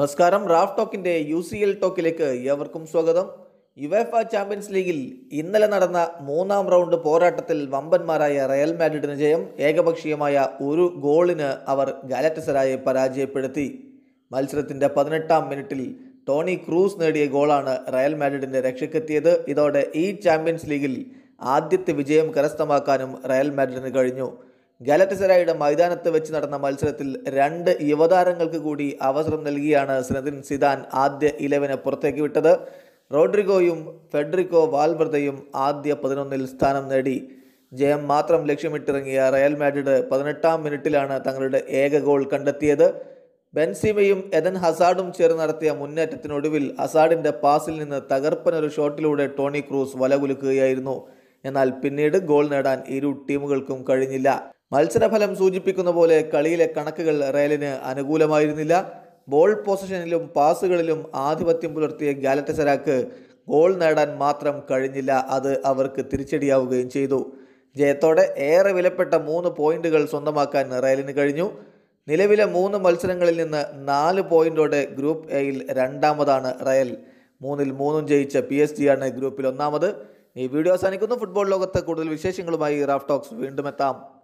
നമസ്കാരം റാഫ് ടോക്കിൻ്റെ U C L ടോക്കിലേക്ക് ഏവർക്കും സ്വാഗതം യുവേഫ ചാമ്പ്യൻസ് ലീഗിൽ ഇന്നലെ നടന്ന മൂന്നാം റൗണ്ട് പോരാട്ടത്തിൽ വമ്പന്മാരായ റയൽ മാഡ്രിഡിന് ജയം ഏകപക്ഷീയമായ ഒരു ഗോളിന് അവർ ഗാലറ്റസറായെ പരാജയപ്പെടുത്തി മത്സരത്തിൻ്റെ പതിനെട്ടാം മിനിറ്റിൽ ടോണി ക്രൂസ് നേടിയ ഗോളാണ് റയൽ മാഡ്രിഡിൻ്റെ രക്ഷയ്ക്കെത്തിയത് ഇതോടെ ഈ ചാമ്പ്യൻസ് ലീഗിൽ ആദ്യത്തെ വിജയം കരസ്ഥമാക്കാനും റയൽ മാഡ്രിഡിന് കഴിഞ്ഞു ഗാലറ്റസരായുടെ മൈതാനത്ത് വെച്ച് നടന്ന മത്സരത്തിൽ രണ്ട് യുവതാരങ്ങൾക്ക് കൂടി അവസരം നൽകിയാണ് സിനദിൻ സിദാൻ ആദ്യ ഇലവനെ പുറത്തേക്ക് വിട്ടത് റോഡ്രിഗോയും ഫെഡ്രിക്കോ വാൽബർദയും ആദ്യ പതിനൊന്നിൽ സ്ഥാനം നേടി ജയം മാത്രം ലക്ഷ്യമിട്ടിറങ്ങിയ റയൽ മാഡ്രിഡ് പതിനെട്ടാം മിനിറ്റിലാണ് തങ്ങളുടെ ഏക ഗോൾ കണ്ടെത്തിയത് ബെൻസീമയും എദൻ ഹസാഡും ചേർന്ന് നടത്തിയ മുന്നേറ്റത്തിനൊടുവിൽ ഹസാഡിൻ്റെ പാസിൽ നിന്ന് തകർപ്പനൊരു ഷോട്ടിലൂടെ ടോണി ക്രൂസ് വലകുലുക്കുകയായിരുന്നു എന്നാൽ പിന്നീട് ഗോൾ നേടാൻ ഇരു ടീമുകൾക്കും കഴിഞ്ഞില്ല മത്സരഫലം സൂചിപ്പിക്കുന്ന പോലെ കളിയിലെ കണക്കുകൾ റയലിന് അനുകൂലമായിരുന്നില്ല ബോൾ പൊസിഷനിലും പാസുകളിലും ആധിപത്യം പുലർത്തിയ ഗാലറ്റസരാക്ക് ഗോൾ നേടാൻ മാത്രം കഴിഞ്ഞില്ല അത് അവർക്ക് തിരിച്ചടിയാവുകയും ചെയ്തു ജയത്തോടെ ഏറെ വിലപ്പെട്ട മൂന്ന് പോയിന്റുകൾ സ്വന്തമാക്കാൻ റയലിന് കഴിഞ്ഞു നിലവിലെ മൂന്ന് മത്സരങ്ങളിൽ നിന്ന് നാല് പോയിന്റോടെ ഗ്രൂപ്പ് എയിൽ രണ്ടാമതാണ് റയൽ മൂന്നിൽ മൂന്നും ജയിച്ച പി എസ് ജി ആണ് ഗ്രൂപ്പിൽ ഒന്നാമത് ഈ വീഡിയോ അവസാനിക്കുന്നു ഫുട്ബോൾ ലോകത്ത് കൂടുതൽ വിശേഷങ്ങളുമായി റാഫ് ടോക്സ് വീണ്ടും എത്താം